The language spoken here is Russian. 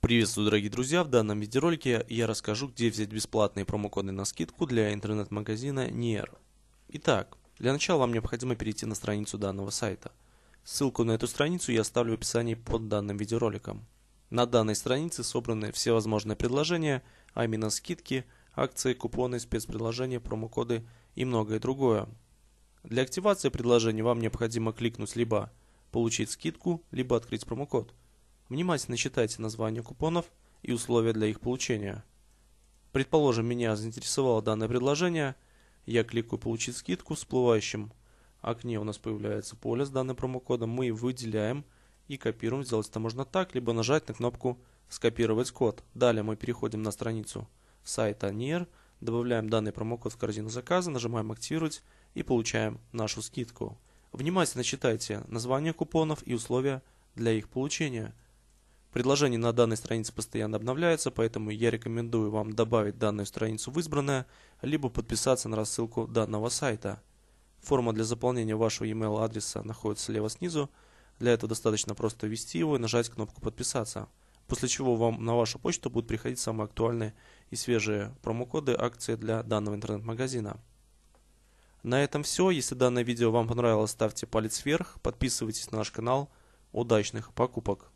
Приветствую, дорогие друзья! В данном видеоролике я расскажу, где взять бесплатные промокоды на скидку для интернет-магазина NIR. Итак, для начала вам необходимо перейти на страницу данного сайта. Ссылку на эту страницу я оставлю в описании под данным видеороликом. На данной странице собраны все возможные предложения, а именно скидки, акции, купоны, спецпредложения, промокоды и многое другое. Для активации предложений вам необходимо кликнуть либо «Получить скидку», либо «Открыть промокод». Внимательно читайте названия купонов и условия для их получения. Предположим, меня заинтересовало данное предложение. Я кликаю «Получить скидку» в всплывающем окне у нас появляется поле с данным промокодом. Мы выделяем и копируем. Сделать это можно так, либо нажать на кнопку «Скопировать код». Далее мы переходим на страницу сайта NIR, e добавляем данный промокод в корзину заказа, нажимаем «Активировать» и получаем нашу скидку. Внимательно читайте название купонов и условия для их получения. Предложения на данной странице постоянно обновляются, поэтому я рекомендую вам добавить данную страницу в избранное, либо подписаться на рассылку данного сайта. Форма для заполнения вашего email адреса находится слева снизу. Для этого достаточно просто ввести его и нажать кнопку «Подписаться», после чего вам на вашу почту будут приходить самые актуальные и свежие промокоды акции для данного интернет-магазина. На этом все. Если данное видео вам понравилось, ставьте палец вверх, подписывайтесь на наш канал. Удачных покупок!